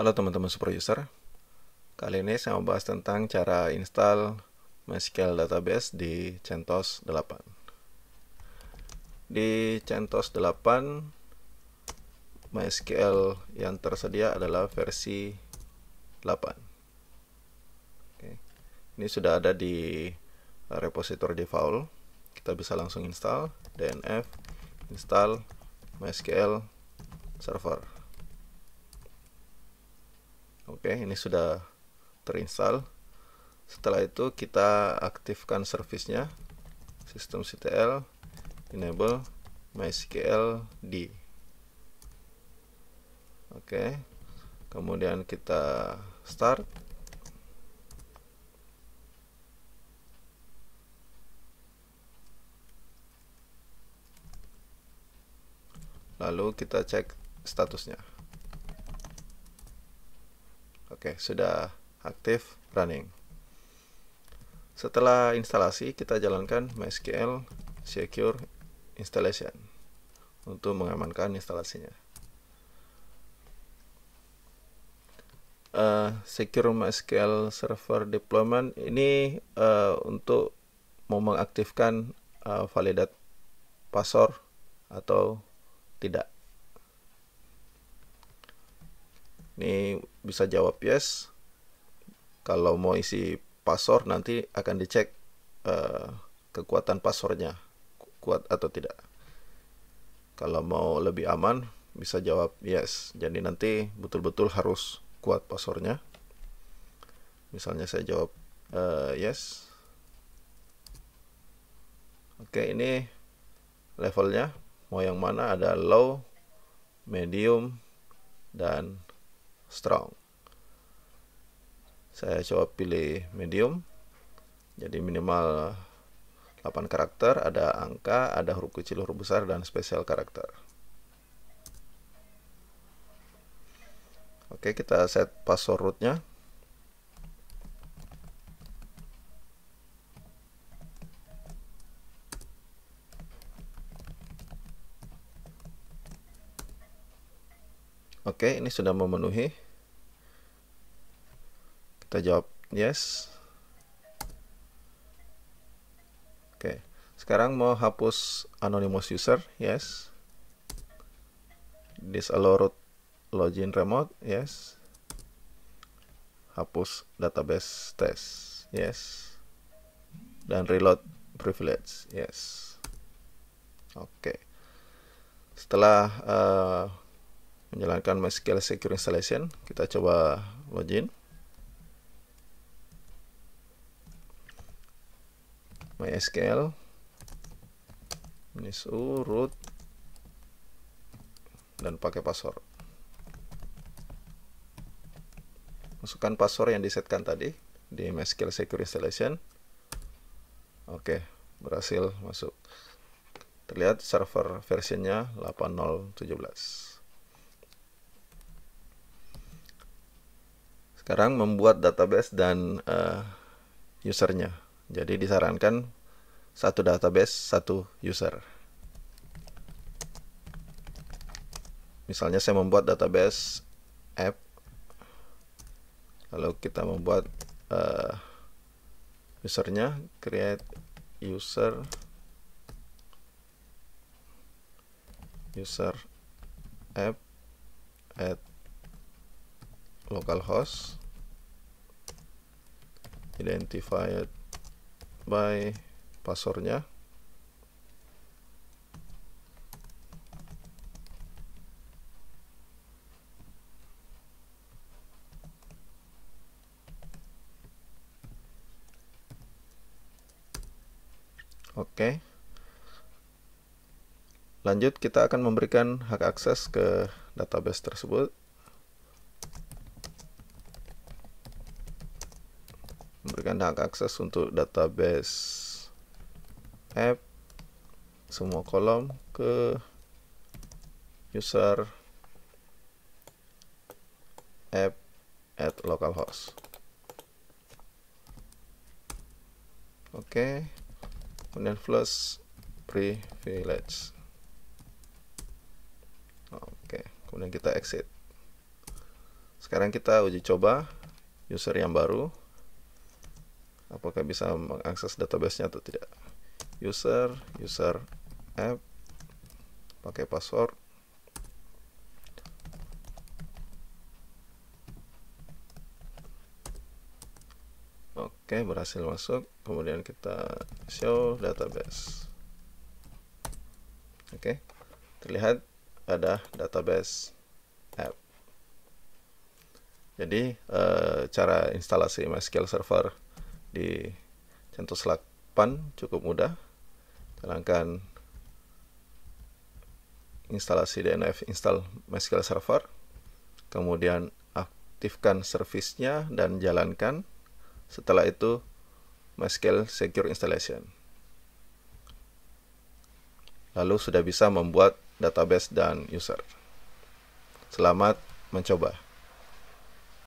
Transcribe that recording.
Halo teman-teman super user Kali ini saya mau bahas tentang cara install MySQL database di CentOS 8 Di CentOS 8 MySQL yang tersedia adalah versi 8 Oke. Ini sudah ada di repository default Kita bisa langsung install dnf install MySQL server Oke, ini sudah terinstall. Setelah itu kita aktifkan servicenya system CTL enable MySQL D. Oke. Kemudian kita start. Lalu kita cek statusnya. Oke, sudah aktif running. Setelah instalasi, kita jalankan MySQL secure installation untuk mengamankan instalasinya. Uh, secure MySQL server deployment ini uh, untuk mau mengaktifkan uh, validate password atau tidak. Ini bisa jawab yes. Kalau mau isi password nanti akan dicek uh, kekuatan passwordnya kuat atau tidak. Kalau mau lebih aman bisa jawab yes. Jadi nanti betul-betul harus kuat passwordnya. Misalnya saya jawab uh, yes. Oke ini levelnya mau yang mana ada low, medium, dan strong saya coba pilih medium jadi minimal 8 karakter ada angka ada huruf kecil huruf besar dan spesial karakter oke kita set password rootnya Oke, ini sudah memenuhi kita jawab yes oke sekarang mau hapus anonymous user yes disallow root login remote yes hapus database test yes dan reload privilege yes oke setelah uh, menjalankan MySQL Secure Installation kita coba login mysql ini surut dan pakai password masukkan password yang disetkan tadi di mysql secure installation oke berhasil masuk terlihat server versionnya 8017 sekarang membuat database dan uh, usernya jadi disarankan satu database, satu user. Misalnya saya membuat database app, lalu kita membuat uh, usernya, create user, user app at localhost, identified by passwordnya Oke. Lanjut kita akan memberikan hak akses ke database tersebut. memberikan hak akses untuk database app semua kolom ke user app at localhost oke okay. kemudian plus privilege oke okay. kemudian kita exit sekarang kita uji coba user yang baru apakah bisa mengakses databasenya atau tidak user user app pakai password Oke, berhasil masuk. Kemudian kita show database. Oke, terlihat ada database app. Jadi, eh, cara instalasi MySQL Server di contoh slug cukup mudah jalankan instalasi DNF install MySQL Server kemudian aktifkan servicenya dan jalankan setelah itu MySQL Secure Installation lalu sudah bisa membuat database dan user selamat mencoba